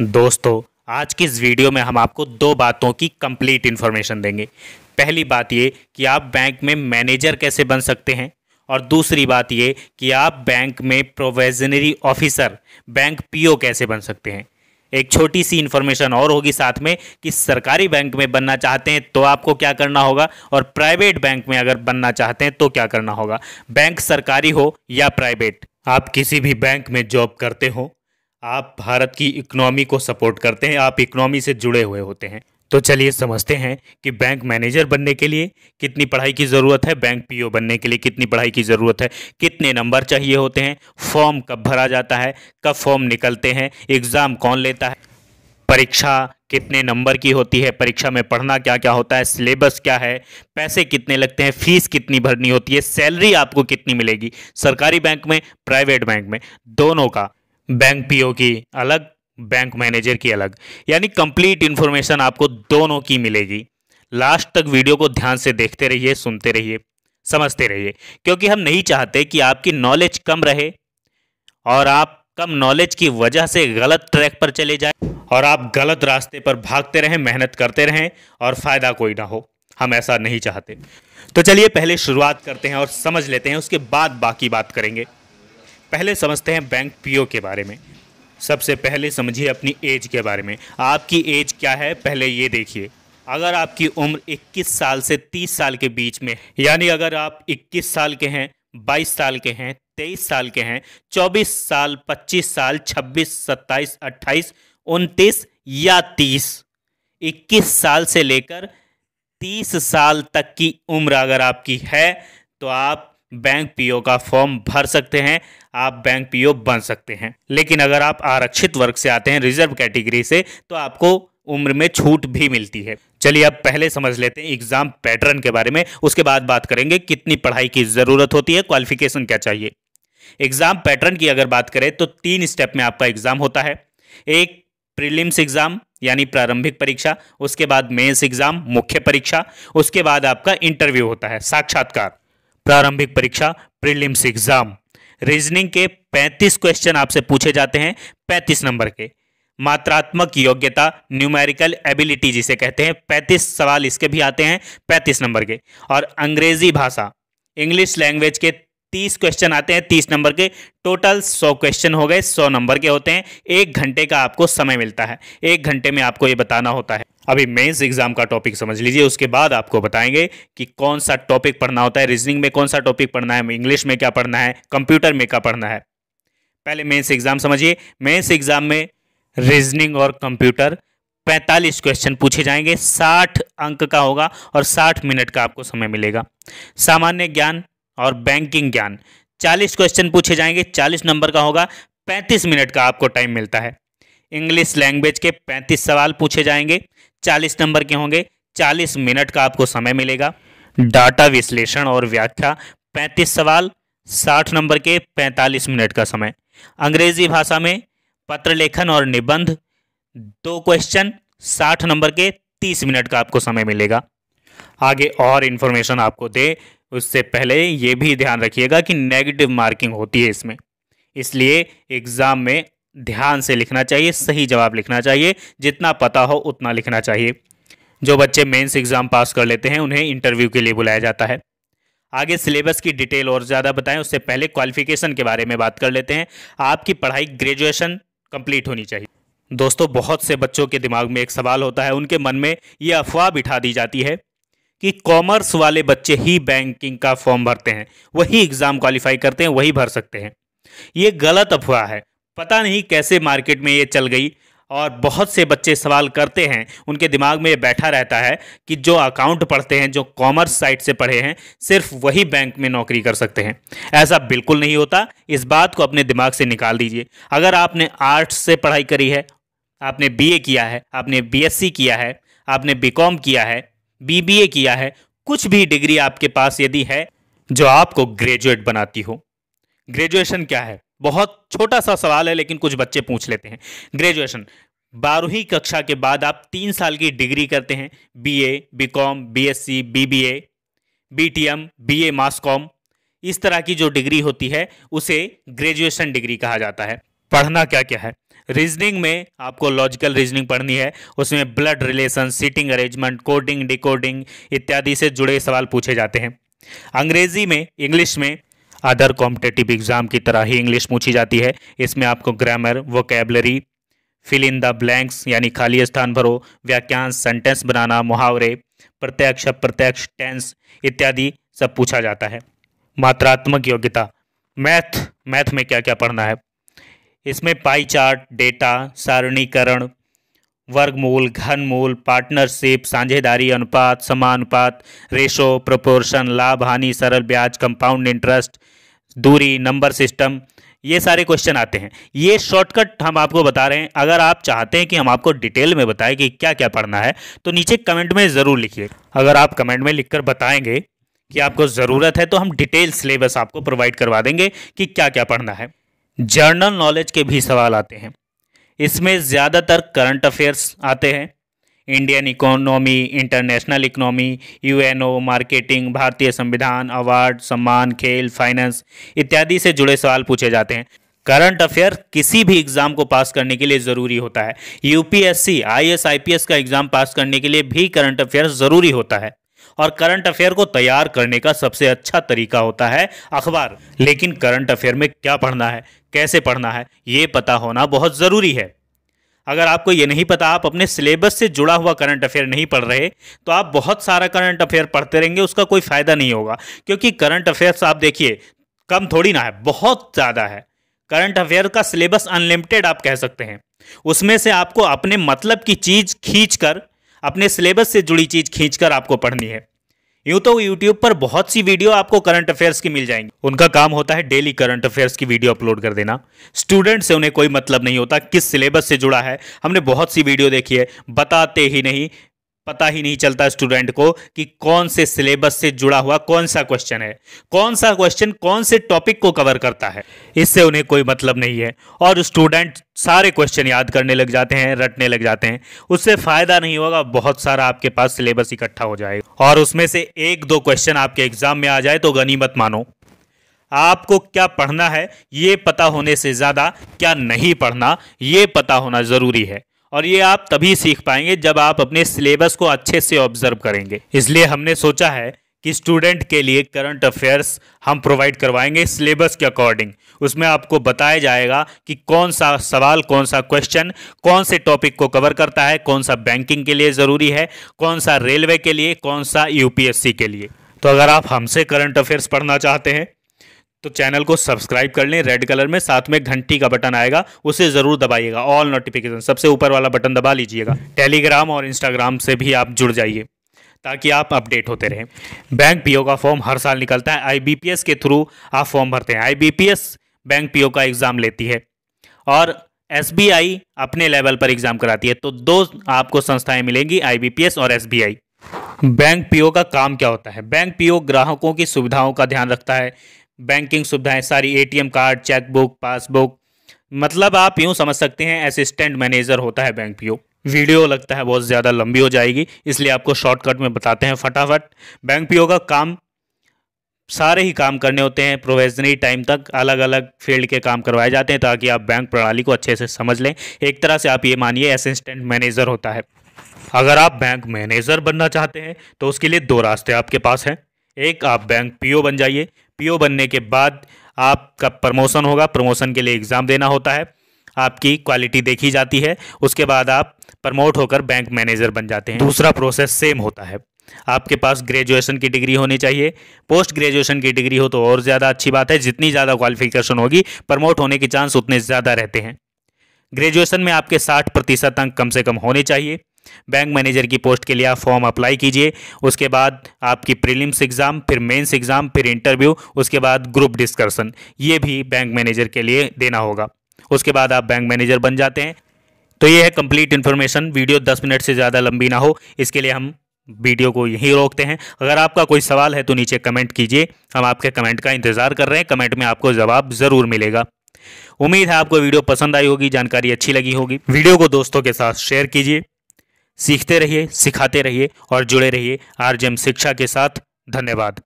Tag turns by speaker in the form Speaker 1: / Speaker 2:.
Speaker 1: दोस्तों आज की इस वीडियो में हम आपको दो बातों की कंप्लीट इन्फॉर्मेशन देंगे पहली बात ये कि आप बैंक में मैनेजर कैसे बन सकते हैं और दूसरी बात ये कि आप बैंक में प्रोवेजनरी ऑफिसर बैंक पीओ कैसे बन सकते हैं एक छोटी सी इन्फॉर्मेशन और होगी साथ में कि सरकारी बैंक में बनना चाहते हैं तो आपको क्या करना होगा और प्राइवेट बैंक में अगर बनना चाहते हैं तो क्या करना होगा बैंक सरकारी हो या प्राइवेट आप किसी भी बैंक में जॉब करते हो आप भारत की इकनॉमी को सपोर्ट करते हैं आप इकनॉमी से जुड़े हुए होते हैं तो चलिए समझते हैं कि बैंक मैनेजर बनने के लिए कितनी पढ़ाई की ज़रूरत है बैंक पीओ बनने के लिए कितनी पढ़ाई की ज़रूरत है कितने नंबर चाहिए होते हैं फॉर्म कब भरा जाता है कब फॉर्म निकलते हैं एग्ज़ाम कौन लेता है परीक्षा कितने नंबर की होती है परीक्षा में पढ़ना क्या क्या होता है सिलेबस क्या है पैसे कितने लगते हैं फीस कितनी भरनी होती है सैलरी आपको कितनी मिलेगी सरकारी बैंक में प्राइवेट बैंक में दोनों का बैंक पीओ की अलग बैंक मैनेजर की अलग यानी कंप्लीट इन्फॉर्मेशन आपको दोनों की मिलेगी लास्ट तक वीडियो को ध्यान से देखते रहिए सुनते रहिए समझते रहिए क्योंकि हम नहीं चाहते कि आपकी नॉलेज कम रहे और आप कम नॉलेज की वजह से गलत ट्रैक पर चले जाए और आप गलत रास्ते पर भागते रहें मेहनत करते रहें और फ़ायदा कोई ना हो हम ऐसा नहीं चाहते तो चलिए पहले शुरुआत करते हैं और समझ लेते हैं उसके बाद बाकी बात करेंगे पहले समझते हैं बैंक पीओ के बारे में सबसे पहले समझिए अपनी एज के बारे में आपकी एज क्या है पहले ये देखिए अगर आपकी उम्र 21 साल से 30 साल के बीच में यानी अगर आप 21 साल के हैं 22 साल के हैं 23 साल के हैं 24 साल 25 साल 26 27 28 उनतीस या 30 21 साल से लेकर 30 साल तक की उम्र अगर आपकी है तो आप बैंक पीओ का फॉर्म भर सकते हैं आप बैंक पीओ बन सकते हैं लेकिन अगर आप आरक्षित वर्ग से आते हैं रिजर्व कैटेगरी से तो आपको उम्र में छूट भी मिलती है चलिए अब पहले समझ लेते हैं एग्जाम पैटर्न के बारे में उसके बाद बात करेंगे कितनी पढ़ाई की ज़रूरत होती है क्वालिफिकेशन क्या चाहिए एग्जाम पैटर्न की अगर बात करें तो तीन स्टेप में आपका एग्जाम होता है एक प्रीलिम्स एग्जाम यानी प्रारंभिक परीक्षा उसके बाद मेंस एग्जाम मुख्य परीक्षा उसके बाद आपका इंटरव्यू होता है साक्षात्कार प्रारंभिक परीक्षा प्रीलिम्स एग्जाम रीजनिंग के 35 क्वेश्चन आपसे पूछे जाते हैं 35 नंबर के मात्रात्मक योग्यता न्यूमेरिकल एबिलिटी जिसे कहते हैं 35 सवाल इसके भी आते हैं 35 नंबर के और अंग्रेजी भाषा इंग्लिश लैंग्वेज के 30 क्वेश्चन आते हैं 30 नंबर के टोटल 100 क्वेश्चन हो गए 100 नंबर के होते हैं एक घंटे का आपको समय मिलता है एक घंटे में आपको ये बताना होता है अभी मेंस एग्जाम का टॉपिक समझ लीजिए उसके बाद आपको बताएंगे कि कौन सा टॉपिक पढ़ना होता है रीजनिंग में कौन सा टॉपिक पढ़ना है इंग्लिश में क्या पढ़ना है कंप्यूटर में क्या पढ़ना है पहले मेंस एग्जाम समझिए मेंस एग्जाम में रीजनिंग और कंप्यूटर 45 क्वेश्चन पूछे जाएंगे 60 अंक का होगा और 60 मिनट का आपको समय मिलेगा सामान्य ज्ञान और बैंकिंग ज्ञान 40 क्वेश्चन पूछे जाएंगे 40 नंबर का होगा 35 मिनट का आपको टाइम मिलता है इंग्लिश लैंग्वेज के 35 सवाल पूछे जाएंगे चालीस नंबर के होंगे चालीस मिनट का आपको समय मिलेगा डाटा विश्लेषण और व्याख्या पैंतीस सवाल साठ नंबर के पैंतालीस मिनट का समय अंग्रेजी भाषा में पत्र लेखन और निबंध दो क्वेश्चन साठ नंबर के तीस मिनट का आपको समय मिलेगा आगे और इन्फॉर्मेशन आपको दे उससे पहले ये भी ध्यान रखिएगा कि नेगेटिव मार्किंग होती है इसमें इसलिए एग्ज़ाम में ध्यान से लिखना चाहिए सही जवाब लिखना चाहिए जितना पता हो उतना लिखना चाहिए जो बच्चे मेंस एग्ज़ाम पास कर लेते हैं उन्हें इंटरव्यू के लिए बुलाया जाता है आगे सिलेबस की डिटेल और ज़्यादा बताएं उससे पहले क्वालिफिकेशन के बारे में बात कर लेते हैं आपकी पढ़ाई ग्रेजुएशन कंप्लीट होनी चाहिए दोस्तों बहुत से बच्चों के दिमाग में एक सवाल होता है उनके मन में ये अफवाह बिठा दी जाती है कि कॉमर्स वाले बच्चे ही बैंकिंग का फॉर्म भरते हैं वही एग्ज़ाम क्वालिफाई करते हैं वही भर सकते हैं ये गलत अफवाह है पता नहीं कैसे मार्केट में ये चल गई और बहुत से बच्चे सवाल करते हैं उनके दिमाग में ये बैठा रहता है कि जो अकाउंट पढ़ते हैं जो कॉमर्स साइट से पढ़े हैं सिर्फ वही बैंक में नौकरी कर सकते हैं ऐसा बिल्कुल नहीं होता इस बात को अपने दिमाग से निकाल दीजिए अगर आपने आर्ट्स से पढ़ाई करी है आपने बीए किया है आपने बीएससी किया है आपने बीकॉम किया है बीबीए किया है कुछ भी डिग्री आपके पास यदि है जो आपको ग्रेजुएट बनाती हो ग्रेजुएशन क्या है बहुत छोटा सा सवाल है लेकिन कुछ बच्चे पूछ लेते हैं ग्रेजुएशन बारहवीं कक्षा के बाद आप तीन साल की डिग्री करते हैं B B B B A com S C B A B T M B mass com इस तरह की जो डिग्री होती है उसे ग्रेजुएशन डिग्री कहा जाता है पढ़ना क्या क्या है रीजनिंग में आपको लॉजिकल रीजनिंग पढ़नी है उसमें blood relation seating arrangement coding decoding इत्यादि से जुड़े सवाल पूछे जाते हैं अंग्रेजी में इंग्लिश में अदर कॉम्पिटेटिव एग्ज़ाम की तरह ही इंग्लिश पूछी जाती है इसमें आपको grammar vocabulary fill in the blanks यानी खाली स्थान भरो व्याख्यांश सेंटेंस बनाना मुहावरे प्रत्यक्ष अप्रत्यक्ष टेंस इत्यादि सब पूछा जाता है मात्रात्मक योग्यता मैथ मैथ में क्या क्या पढ़ना है इसमें पाई चार्ट डेटा सारणीकरण वर्गमूल घनमूल पार्टनरशिप साझेदारी अनुपात समानुपात रेशो प्रोपोर्शन लाभ हानि सरल ब्याज कंपाउंड इंटरेस्ट दूरी नंबर सिस्टम ये सारे क्वेश्चन आते हैं ये शॉर्टकट हम आपको बता रहे हैं अगर आप चाहते हैं कि हम आपको डिटेल में बताएं कि क्या क्या पढ़ना है तो नीचे कमेंट में ज़रूर लिखिए अगर आप कमेंट में लिखकर बताएंगे कि आपको ज़रूरत है तो हम डिटेल सिलेबस आपको प्रोवाइड करवा देंगे कि क्या क्या पढ़ना है जर्नल नॉलेज के भी सवाल आते हैं इसमें ज़्यादातर करंट अफेयर्स आते हैं Indian economy international economy UNO marketing भारतीय संविधान अवार्ड सम्मान खेल फाइनेंस इत्यादि से जुड़े सवाल पूछे जाते हैं करंट अफेयर किसी भी एग्ज़ाम को पास करने के लिए ज़रूरी होता है यूपीएससी आईएएस आईपीएस का एग्ज़ाम पास करने के लिए भी करंट अफेयर ज़रूरी होता है और करंट अफेयर को तैयार करने का सबसे अच्छा तरीका होता है अखबार लेकिन करंट अफेयर में क्या पढ़ना है कैसे पढ़ना है ये पता होना बहुत ज़रूरी है अगर आपको ये नहीं पता आप अपने सिलेबस से जुड़ा हुआ करंट अफेयर नहीं पढ़ रहे तो आप बहुत सारा करंट अफेयर पढ़ते रहेंगे उसका कोई फ़ायदा नहीं होगा क्योंकि करंट अफेयर्स आप देखिए कम थोड़ी ना है बहुत ज़्यादा है करंट अफेयर का सिलेबस अनलिमिटेड आप कह सकते हैं उसमें से आपको अपने मतलब की चीज़ खींच कर अपने सिलेबस से जुड़ी चीज़ खींचकर आपको पढ़नी है यूं तो यूट्यूब पर बहुत सी वीडियो आपको करंट अफेयर्स की मिल जाएंगी उनका काम होता है डेली करंट अफेयर्स की वीडियो अपलोड कर देना स्टूडेंट से उन्हें कोई मतलब नहीं होता किस सिलेबस से जुड़ा है हमने बहुत सी वीडियो देखी है बताते ही नहीं पता ही नहीं चलता स्टूडेंट को कि कौन से सिलेबस से जुड़ा हुआ कौन सा क्वेश्चन है कौन सा क्वेश्चन कौन से टॉपिक को कवर करता है इससे उन्हें कोई मतलब नहीं है और स्टूडेंट सारे क्वेश्चन याद करने लग जाते हैं रटने लग जाते हैं उससे फ़ायदा नहीं होगा बहुत सारा आपके पास सिलेबस इकट्ठा हो जाएगा और उसमें से एक दो क्वेश्चन आपके एग्ज़ाम में आ जाए तो गनीमत मानो आपको क्या पढ़ना है ये पता होने से ज़्यादा क्या नहीं पढ़ना ये पता होना ज़रूरी है और ये आप तभी सीख पाएंगे जब आप अपने सिलेबस को अच्छे से ऑब्जर्व करेंगे इसलिए हमने सोचा है कि स्टूडेंट के लिए करंट अफेयर्स हम प्रोवाइड करवाएंगे सिलेबस के अकॉर्डिंग उसमें आपको बताया जाएगा कि कौन सा सवाल कौन सा क्वेश्चन कौन से टॉपिक को कवर करता है कौन सा बैंकिंग के लिए ज़रूरी है कौन सा रेलवे के लिए कौन सा यूपीएससी के लिए तो अगर आप हमसे करंट अफेयर्स पढ़ना चाहते हैं तो चैनल को सब्सक्राइब कर लें रेड कलर में साथ में घंटी का बटन आएगा उसे ज़रूर दबाइएगा ऑल नोटिफिकेशन सबसे ऊपर वाला बटन दबा लीजिएगा टेलीग्राम और इंस्टाग्राम से भी आप जुड़ जाइए ताकि आप अपडेट होते रहें बैंक पीओ का फॉर्म हर साल निकलता है आईबीपीएस के थ्रू आप फॉर्म भरते हैं आईबीपीएस बैंक पीओ का एग्ज़ाम लेती है और एसबीआई अपने लेवल पर एग्ज़ाम कराती है तो दो आपको संस्थाएं मिलेंगी आईबीपीएस और एसबीआई बैंक पीओ का काम क्या होता है बैंक पीओ ग्राहकों की सुविधाओं का ध्यान रखता है बैंकिंग सुविधाएं सारी एटीएम कार्ड चेकबुक पासबुक मतलब आप यूं समझ सकते हैं असिस्टेंट मैनेजर होता है बैंक पी वीडियो लगता है बहुत ज़्यादा लंबी हो जाएगी इसलिए आपको शॉर्टकट में बताते हैं फटाफट बैंक पी का काम सारे ही काम करने होते हैं प्रोवेजनरी टाइम तक अलग अलग फील्ड के काम करवाए जाते हैं ताकि आप बैंक प्रणाली को अच्छे से समझ लें एक तरह से आप ये मानिए असिस्टेंट मैनेजर होता है अगर आप बैंक मैनेजर बनना चाहते हैं तो उसके लिए दो रास्ते आपके पास हैं एक आप बैंक पीओ बन जाइए पीओ बनने के बाद आपका प्रमोशन होगा प्रमोशन के लिए एग्ज़ाम देना होता है आपकी क्वालिटी देखी जाती है उसके बाद आप प्रमोट होकर बैंक मैनेजर बन जाते हैं दूसरा प्रोसेस सेम होता है आपके पास ग्रेजुएशन की डिग्री होनी चाहिए पोस्ट ग्रेजुएशन की डिग्री हो तो और ज़्यादा अच्छी बात है जितनी ज़्यादा क्वालिफिकेशन होगी प्रमोट होने के चांस उतने ज़्यादा रहते हैं ग्रेजुएशन में आपके साठ प्रतिशत अंक कम से कम होने चाहिए बैंक मैनेजर की पोस्ट के लिए आप फॉर्म अप्लाई कीजिए उसके बाद आपकी प्रीलिम्स एग्ज़ाम फिर मेंस एग्ज़ाम फिर इंटरव्यू उसके बाद ग्रुप डिस्कशन ये भी बैंक मैनेजर के लिए देना होगा उसके बाद आप बैंक मैनेजर बन जाते हैं तो ये है कंप्लीट इन्फॉर्मेशन वीडियो दस मिनट से ज़्यादा लंबी ना हो इसके लिए हम वीडियो को यहीं रोकते हैं अगर आपका कोई सवाल है तो नीचे कमेंट कीजिए हम आपके कमेंट का इंतज़ार कर रहे हैं कमेंट में आपको जवाब ज़रूर मिलेगा उम्मीद है आपको वीडियो पसंद आई होगी जानकारी अच्छी लगी होगी वीडियो को दोस्तों के साथ शेयर कीजिए सीखते रहिए सिखाते रहिए और जुड़े रहिए आरजेएम शिक्षा के साथ धन्यवाद